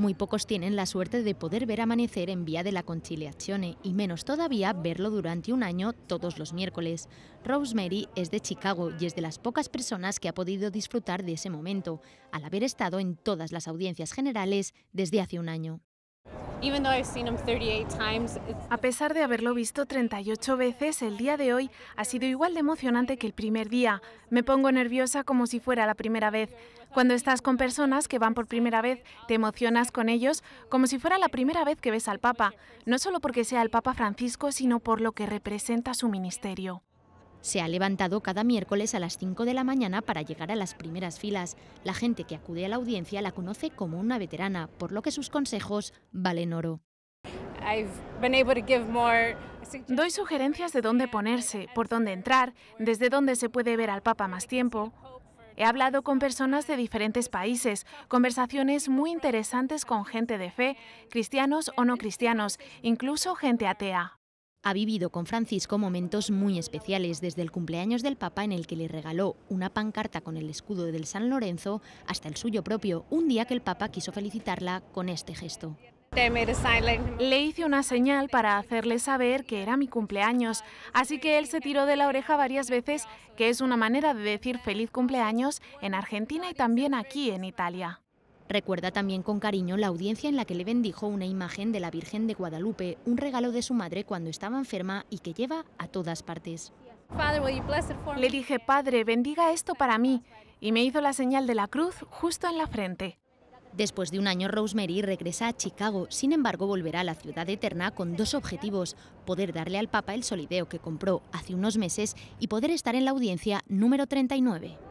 Muy pocos tienen la suerte de poder ver amanecer en Vía de la Conciliazione y menos todavía verlo durante un año todos los miércoles. Rosemary es de Chicago y es de las pocas personas que ha podido disfrutar de ese momento, al haber estado en todas las audiencias generales desde hace un año. A pesar de haberlo visto 38 veces, el día de hoy ha sido igual de emocionante que el primer día. Me pongo nerviosa como si fuera la primera vez. Cuando estás con personas que van por primera vez, te emocionas con ellos como si fuera la primera vez que ves al Papa, no solo porque sea el Papa Francisco, sino por lo que representa su ministerio. Se ha levantado cada miércoles a las 5 de la mañana para llegar a las primeras filas. La gente que acude a la audiencia la conoce como una veterana, por lo que sus consejos valen oro. Doy sugerencias de dónde ponerse, por dónde entrar, desde dónde se puede ver al Papa más tiempo. He hablado con personas de diferentes países, conversaciones muy interesantes con gente de fe, cristianos o no cristianos, incluso gente atea. Ha vivido con Francisco momentos muy especiales, desde el cumpleaños del Papa en el que le regaló una pancarta con el escudo del San Lorenzo hasta el suyo propio, un día que el Papa quiso felicitarla con este gesto. Le hice una señal para hacerle saber que era mi cumpleaños, así que él se tiró de la oreja varias veces, que es una manera de decir feliz cumpleaños en Argentina y también aquí en Italia. Recuerda también con cariño la audiencia en la que le bendijo una imagen de la Virgen de Guadalupe, un regalo de su madre cuando estaba enferma y que lleva a todas partes. Le dije, Padre, bendiga esto para mí, y me hizo la señal de la cruz justo en la frente. Después de un año, Rosemary regresa a Chicago, sin embargo volverá a la ciudad eterna con dos objetivos, poder darle al Papa el solideo que compró hace unos meses y poder estar en la audiencia número 39.